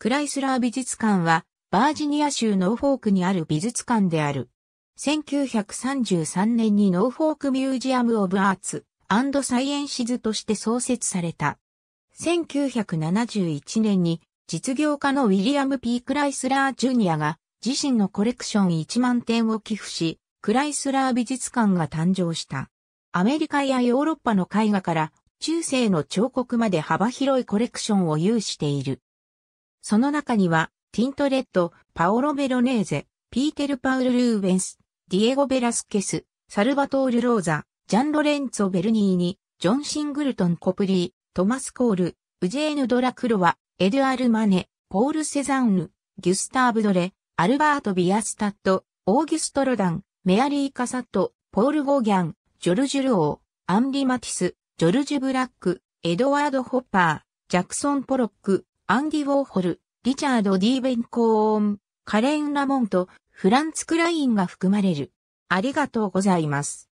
クライスラー美術館は、バージニア州ノーフォークにある美術館である。1933年にノーフォークミュージアム・オブ・アーツサイエンシズとして創設された。1971年に実業家のウィリアム・ピークライスラー・ジュニアが自身のコレクション1万点を寄付し、クライスラー美術館が誕生した。アメリカやヨーロッパの絵画から中世の彫刻まで幅広いコレクションを有している。その中には、ティントレット、パオロ・ベロネーゼ、ピーテル・パウル・ルーベンス、ディエゴ・ベラスケス、サルバトール・ローザ、ジャン・ロレンツォ・ベルニーニ、ジョン・シングルトン・コプリー、トマス・コール、ウジェーヌ・ドラクロワ、エドゥアル・マネ、ポール・セザンヌ、ギュスターブ・ドレ、アルバート・ビアスタッド、オーギュスト・ロダン、メアリー・カサット、ポール・ゴーギャン、ジョルジュ・ルオー、アンリ・マティス、ジョルジュ・ブラック、エドワード・ホッパー、ジャクソン・ポロック、アンディ・ウォーホル、リチャード・ディーベン・コーン、カレン・ラモンとフランツ・クラインが含まれる。ありがとうございます。